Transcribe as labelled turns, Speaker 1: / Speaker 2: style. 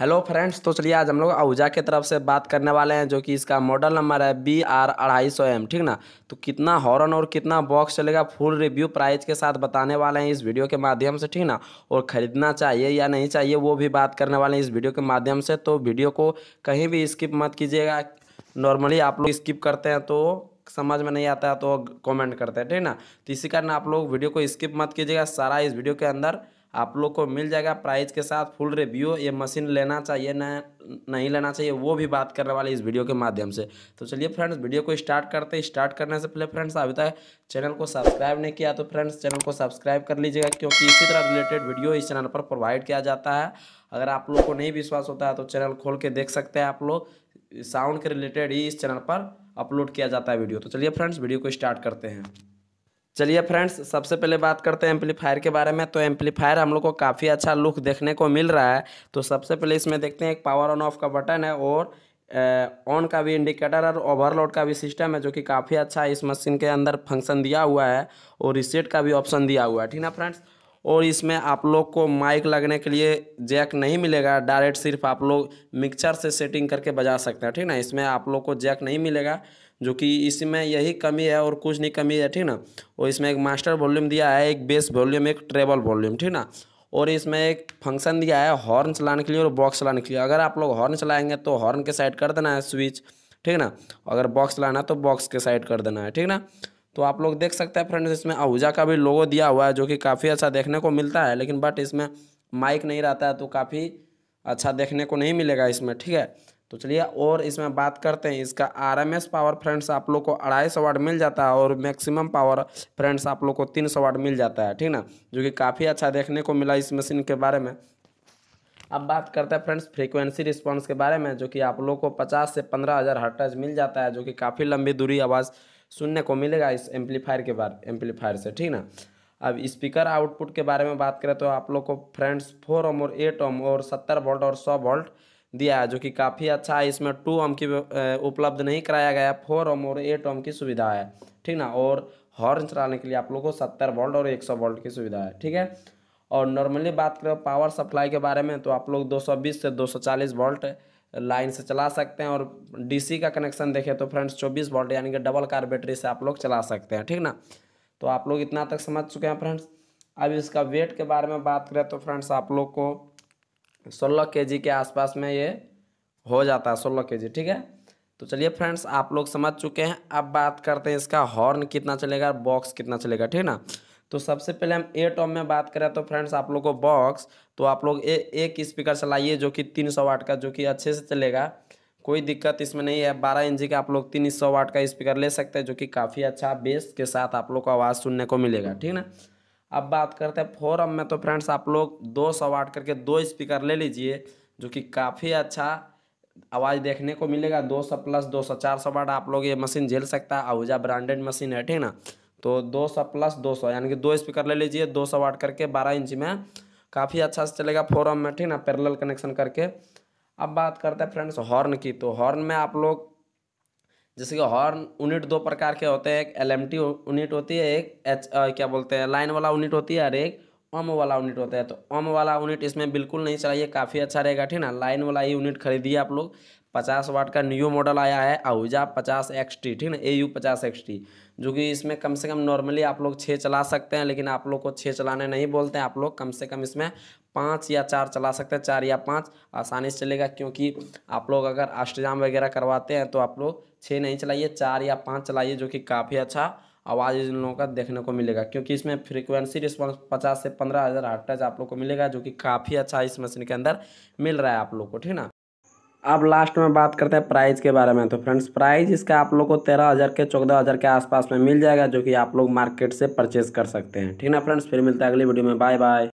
Speaker 1: hello friends तो चलिए आज हम लोग आहूजा के तरफ से बात करने वाले हैं जो कि इसका मॉडल नंबर है बी आर अढ़ाई सौ एम ठीक ना तो कितना हॉर्न और कितना बॉक्स चलेगा फुल रिव्यू प्राइस के साथ बताने वाले हैं इस वीडियो के माध्यम से ठीक ना और ख़रीदना चाहिए या नहीं चाहिए वो भी बात करने वाले हैं इस वीडियो के माध्यम से तो वीडियो को कहीं भी स्किप मत कीजिएगा नॉर्मली आप लोग स्किप करते हैं तो समझ में नहीं आता है तो कमेंट करते हैं ठीक ना तो इसी कारण आप लोग वीडियो को स्किप मत कीजिएगा सारा इस वीडियो के अंदर आप लोग को मिल जाएगा प्राइस के साथ फुल रिव्यू ये मशीन लेना चाहिए ना नहीं लेना चाहिए वो भी बात करने वाले इस वीडियो के माध्यम से तो चलिए फ्रेंड्स वीडियो को स्टार्ट करते हैं स्टार्ट करने से पहले फ्रेंड्स अभी तक चैनल को सब्सक्राइब नहीं किया तो फ्रेंड्स चैनल को सब्सक्राइब कर लीजिएगा क्योंकि इसी तरह रिलेटेड वीडियो इस चैनल पर प्रोवाइड किया जाता है अगर आप लोग को नहीं विश्वास होता है तो चैनल खोल के देख सकते हैं आप लोग साउंड के रिलेटेड ही इस चैनल पर अपलोड किया जाता है वीडियो तो चलिए फ्रेंड्स वीडियो को स्टार्ट करते हैं चलिए फ्रेंड्स सबसे पहले बात करते हैं एम्पलीफायर के बारे में तो एम्पलीफायर हम लोग को काफ़ी अच्छा लुक देखने को मिल रहा है तो सबसे पहले इसमें देखते हैं एक पावर ऑन ऑफ का बटन है और ऑन का भी इंडिकेटर और ओवरलोड का भी सिस्टम है जो कि काफ़ी अच्छा है इस मशीन के अंदर फंक्शन दिया हुआ है और रिसेट का भी ऑप्शन दिया हुआ है ठीक ना फ्रेंड्स और इसमें आप लोग को माइक लगने के लिए जैक नहीं मिलेगा डायरेक्ट सिर्फ आप लोग मिक्सर से सेटिंग करके बजा सकते हैं ठीक ना इसमें आप लोग को जैक नहीं मिलेगा जो कि इसमें यही कमी है और कुछ नहीं कमी है ठीक ना और इसमें एक मास्टर वॉल्यूम दिया है एक बेस वॉल्यूम एक ट्रेबल वॉल्यूम ठीक ना और इसमें एक फंक्शन दिया है हॉर्न चलाने के लिए और बॉक्स चलाने के लिए अगर आप लोग हॉर्न चलाएंगे तो हॉर्न के साइड कर देना है स्विच ठीक ना अगर बॉक्स लाना है तो बॉक्स के साइड कर देना है ठीक ना तो आप लोग देख सकते हैं फ्रेंड्स इसमें आहूजा का भी लोगो दिया हुआ है जो कि काफ़ी अच्छा देखने को मिलता है लेकिन बट इसमें माइक नहीं रहता है तो काफ़ी अच्छा देखने को नहीं मिलेगा इसमें ठीक है तो चलिए और इसमें बात करते हैं इसका आरएमएस पावर फ्रेंड्स आप लोग को अढ़ाई सौ वाट मिल जाता है और मैक्सिमम पावर फ्रेंड्स आप लोग को तीन सौ वाट मिल जाता है ठीक ना जो कि काफ़ी अच्छा देखने को मिला इस मशीन के बारे में अब बात करते हैं फ्रेंड्स फ्रीक्वेंसी रिस्पांस के बारे में जो कि आप लोग को पचास से पंद्रह हज़ार हर्टज मिल जाता है जो कि काफ़ी लंबी दूरी आवाज़ सुनने को मिलेगा इस एम्पलीफायर के बारे एम्पलीफायर से ठीक ना अब स्पीकर आउटपुट के बारे में बात करें तो आप लोग को फ्रेंड्स फोर ओम और एट ओम और सत्तर वोल्ट और सौ वोल्ट दिया है जो कि काफ़ी अच्छा है इसमें टू ओम की उपलब्ध नहीं कराया गया फोर ओम और एट ओम की सुविधा है ठीक ना और हॉर्न चलाने के लिए आप लोग को सत्तर वोल्ट और एक सौ वोल्ट की सुविधा है ठीक है और नॉर्मली बात करें पावर सप्लाई के बारे में तो आप लोग बीस से चालीस वोल्ट लाइन से चला सकते हैं और डीसी का कनेक्शन देखें तो फ्रेंड्स 24 वोल्ट यानी कि डबल कार बैटरी से आप लोग चला सकते हैं ठीक ना तो आप लोग इतना तक समझ चुके हैं फ्रेंड्स अब इसका वेट के बारे में बात करें तो फ्रेंड्स आप लोग को सोलह के के आसपास में ये हो जाता है सोलह के ठीक है तो चलिए फ्रेंड्स आप लोग समझ चुके हैं अब बात करते हैं इसका हॉर्न कितना चलेगा बॉक्स कितना चलेगा ठीक ना तो सबसे पहले हम एट ओम में बात करें तो फ्रेंड्स आप लोग को बॉक्स तो आप लोग ए, एक स्पीकर चलाइए जो कि तीन सौ वाट का जो कि अच्छे से चलेगा कोई दिक्कत इसमें नहीं है बारह इंच का आप लोग तीन सौ वाट का स्पीकर ले सकते हैं जो कि काफ़ी अच्छा बेस के साथ आप लोग को आवाज़ सुनने को मिलेगा ठीक ना अब बात करते हैं फोरम में तो फ्रेंड्स आप लोग दो सौ वाट करके दो स्पीकर ले लीजिए जो कि काफ़ी अच्छा आवाज़ देखने को मिलेगा दो सौ प्लस दो सौ चार सौ वाट आप लोग ये मशीन झेल सकता है आहूजा ब्रांडेड मशीन है ठीक ना तो दो सौ प्लस दो सौ यानी कि दो स्पीकर ले लीजिए दो सौ वाट करके बारह इंच में काफ़ी अच्छा से चलेगा फोरम में ठीक ना पैरेलल कनेक्शन करके अब बात करते हैं फ्रेंड्स हॉर्न की तो हॉर्न में आप लोग जैसे कि हॉर्न यूनिट दो प्रकार के होते हैं एक एल एम टी यूनिट होती है एक एच क्या बोलते हैं लाइन वाला यूनिट होती है और एक ओम वाला यूनिट होता है तो ओम वाला यूनिट इसमें बिल्कुल नहीं चलाइए काफ़ी अच्छा रहेगा ठीक ना लाइन वाला यूनिट खरीदिए आप लोग पचास वाट का न्यू मॉडल आया है आहूजा पचास एक्स टी ठीक ना ए यू पचास एक्स टी जो कि इसमें कम से कम नॉर्मली आप लोग छः चला सकते हैं लेकिन आप लोग को छः चलाने नहीं बोलते हैं आप लोग कम से कम इसमें पाँच या चार चला सकते हैं चार या पाँच आसानी से चलेगा क्योंकि आप लोग अगर अष्टजाम वगैरह करवाते हैं तो आप लोग छः नहीं चलाइए चार या पाँच चलाइए जो कि काफ़ी अच्छा आवाज़ इन लोगों का देखने को मिलेगा क्योंकि इसमें फ्रीक्वेंसी रिस्पॉन्स पचास से पंद्रह हज़ार टच आप लोग को मिलेगा जो कि काफ़ी अच्छा इस मशीन के अंदर मिल रहा है आप लोग को ठीक ना अब लास्ट में बात करते हैं प्राइस के बारे में तो फ्रेंड्स प्राइस इसका आप लोग को तेरह हज़ार के चौदह हज़ार के आसपास में मिल जाएगा जो कि आप लोग मार्केट से परचेज कर सकते हैं ठीक ना फ्रेंड्स फिर मिलते हैं अगली वीडियो में बाय बाय